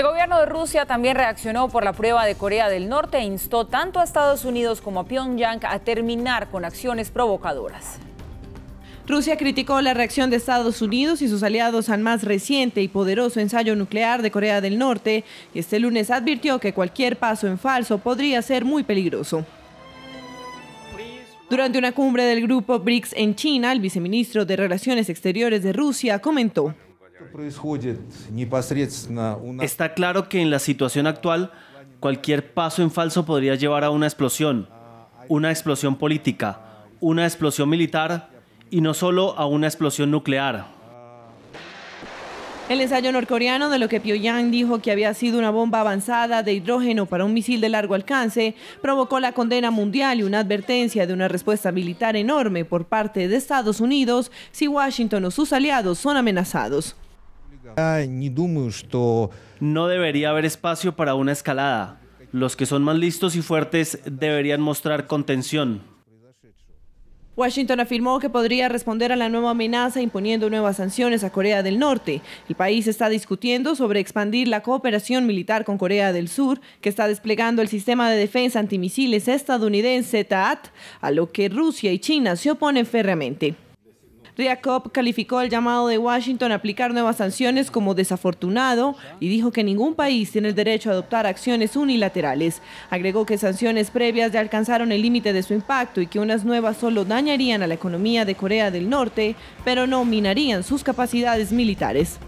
El gobierno de Rusia también reaccionó por la prueba de Corea del Norte e instó tanto a Estados Unidos como a Pyongyang a terminar con acciones provocadoras. Rusia criticó la reacción de Estados Unidos y sus aliados al más reciente y poderoso ensayo nuclear de Corea del Norte y este lunes advirtió que cualquier paso en falso podría ser muy peligroso. Durante una cumbre del grupo BRICS en China, el viceministro de Relaciones Exteriores de Rusia comentó. Está claro que en la situación actual, cualquier paso en falso podría llevar a una explosión, una explosión política, una explosión militar y no solo a una explosión nuclear. El ensayo norcoreano de lo que Pyongyang dijo que había sido una bomba avanzada de hidrógeno para un misil de largo alcance provocó la condena mundial y una advertencia de una respuesta militar enorme por parte de Estados Unidos si Washington o sus aliados son amenazados. No debería haber espacio para una escalada. Los que son más listos y fuertes deberían mostrar contención. Washington afirmó que podría responder a la nueva amenaza imponiendo nuevas sanciones a Corea del Norte. El país está discutiendo sobre expandir la cooperación militar con Corea del Sur, que está desplegando el sistema de defensa antimisiles estadounidense TAAT, a lo que Rusia y China se oponen férreamente. Riakop calificó el llamado de Washington a aplicar nuevas sanciones como desafortunado y dijo que ningún país tiene el derecho a adoptar acciones unilaterales. Agregó que sanciones previas ya alcanzaron el límite de su impacto y que unas nuevas solo dañarían a la economía de Corea del Norte, pero no minarían sus capacidades militares.